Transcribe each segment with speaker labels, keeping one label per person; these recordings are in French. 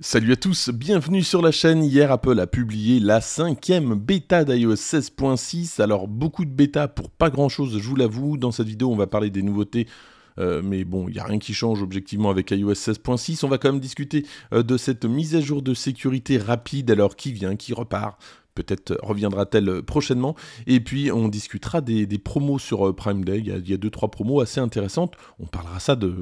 Speaker 1: Salut à tous, bienvenue sur la chaîne. Hier, Apple a publié la cinquième bêta d'iOS 16.6. Alors, beaucoup de bêta pour pas grand chose, je vous l'avoue. Dans cette vidéo, on va parler des nouveautés euh, mais bon, il n'y a rien qui change objectivement avec iOS 16.6. On va quand même discuter euh, de cette mise à jour de sécurité rapide, alors qui vient, qui repart, Peut-être reviendra-t-elle prochainement. Et puis, on discutera des, promos sur euh, Prime Day. Il y, a, il y, deux, trois promos assez intéressantes. On parlera ça de,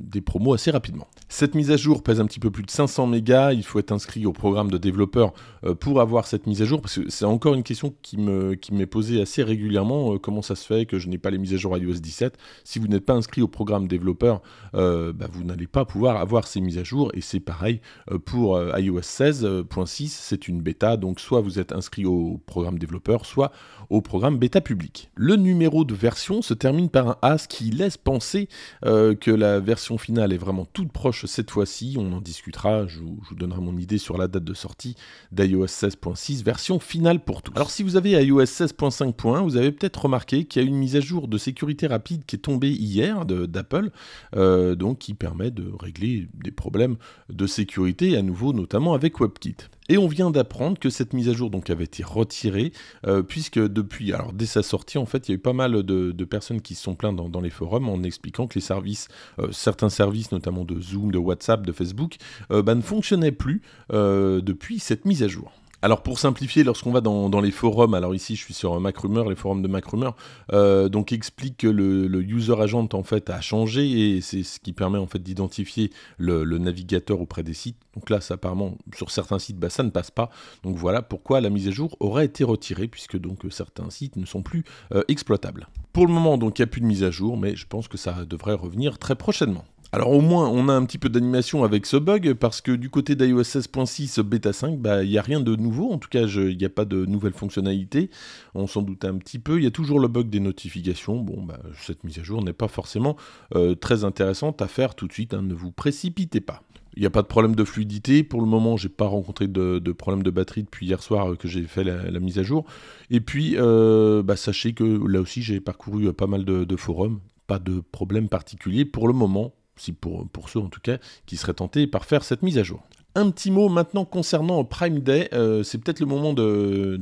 Speaker 1: des promos assez rapidement. Cette mise à jour pèse un petit peu plus de 500 mégas. Il faut être inscrit au programme de développeurs euh, pour avoir cette mise à jour. Parce que c'est encore une question qui me, qui posée assez régulièrement. Euh, comment ça se fait que je n'ai pas les mises à jour iOS 17 Si vous n'êtes pas inscrit au programme développeur, bah, vous n'allez pas pouvoir avoir ces mises à jour. Et c'est pareil pour iOS 16.6. C'est une bêta. Donc, soit vous vous êtes inscrit au programme développeur, soit au programme bêta public. Le numéro de version se termine par un as qui laisse penser euh, que la version finale est vraiment toute proche cette fois-ci. On en discutera, je vous, donnerai mon idée sur la date de sortie d'iOS 16.6, version finale pour tous. Alors si vous avez iOS 16.5.1, vous avez peut-être remarqué qu'il y a une mise à jour de sécurité rapide qui est tombée hier d'Apple, euh, donc qui permet de régler des problèmes de sécurité, à nouveau notamment avec WebKit. Et on vient d'apprendre que cette mise à jour donc avait été retirée, euh, puisque depuis, alors dès sa sortie, en fait, il y a eu pas mal de, personnes qui se sont plaintes dans, les forums en expliquant que les services, euh, certains services, notamment de Zoom, de WhatsApp, de Facebook, euh, bah, ne fonctionnaient plus depuis cette mise à jour. Alors pour simplifier, lorsqu'on va dans, les forums, alors ici je suis sur MacRumor, les forums de MacRumor, euh, donc explique que le, user agent en fait a changé et c'est ce qui permet en fait d'identifier le, navigateur auprès des sites. Donc là, apparemment sur certains sites, bah, ça ne passe pas. Donc voilà pourquoi la mise à jour aurait été retirée puisque donc certains sites ne sont plus euh, exploitables. Pour le moment, donc il n'y a plus de mise à jour, mais je pense que ça devrait revenir très prochainement. Alors au moins on a un petit peu d'animation avec ce bug parce que du côté d'iOS 16.6 bêta 5, bah, il n'y a rien de nouveau, en tout cas il n'y a pas de nouvelles fonctionnalités, on s'en doute un petit peu, il y a toujours le bug des notifications, bon bah, cette mise à jour n'est pas forcément euh, très intéressante à faire tout de suite, hein. ne vous précipitez pas. Il n'y a pas de problème de fluidité. Pour le moment, j'ai pas rencontré de, problème de batterie depuis hier soir euh, que j'ai fait la, mise à jour. Et puis, euh, bah, sachez que là aussi, j'ai parcouru pas mal de, de forums. Pas de problème particulier pour le moment pour, ceux en tout cas qui seraient tentés par faire cette mise à jour. Un petit mot maintenant concernant Prime Day, euh, c'est peut-être le moment de,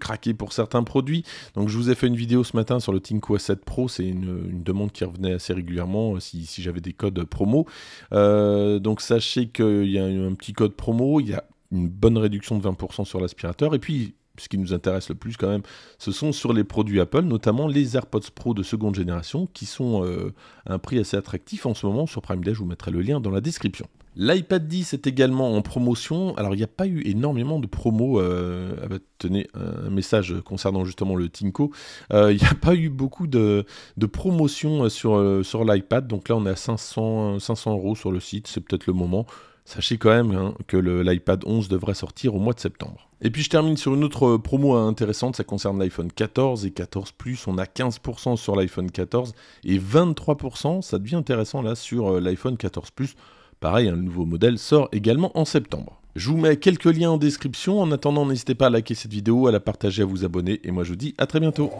Speaker 1: craquer pour certains produits. Donc je vous ai fait une vidéo ce matin sur le Tinko 7 Pro, c'est une, demande qui revenait assez régulièrement euh, si, j'avais des codes promo. Euh, donc sachez qu'il y a un, un petit code promo, il y a une bonne réduction de 20% sur l'aspirateur, et puis ce qui nous intéresse le plus quand même, ce sont sur les produits Apple, notamment les AirPods Pro de seconde génération, qui sont à euh, un prix assez attractif en ce moment. Sur Prime Day, je vous mettrai le lien dans la description. L'iPad 10 est également en promotion. Alors, il n'y a pas eu énormément de promos. Euh, ah bah, tenez, un message concernant justement le Tinko. Euh, il n'y a pas eu beaucoup de, de promotions sur, sur l'iPad. Donc là, on est à 500, euros sur le site. C'est peut-être le moment. Sachez quand même hein, que l'iPad 11 devrait sortir au mois de septembre. Et puis je termine sur une autre euh, promo euh, intéressante, ça concerne l'iPhone 14 et 14 Plus. On a 15% sur l'iPhone 14 et 23%, ça devient intéressant là, sur euh, l'iPhone 14 Plus. Pareil, un nouveau modèle sort également en septembre. Je vous mets quelques liens en description. En attendant, n'hésitez pas à liker cette vidéo, à la partager, à vous abonner. Et moi, je vous dis à très bientôt.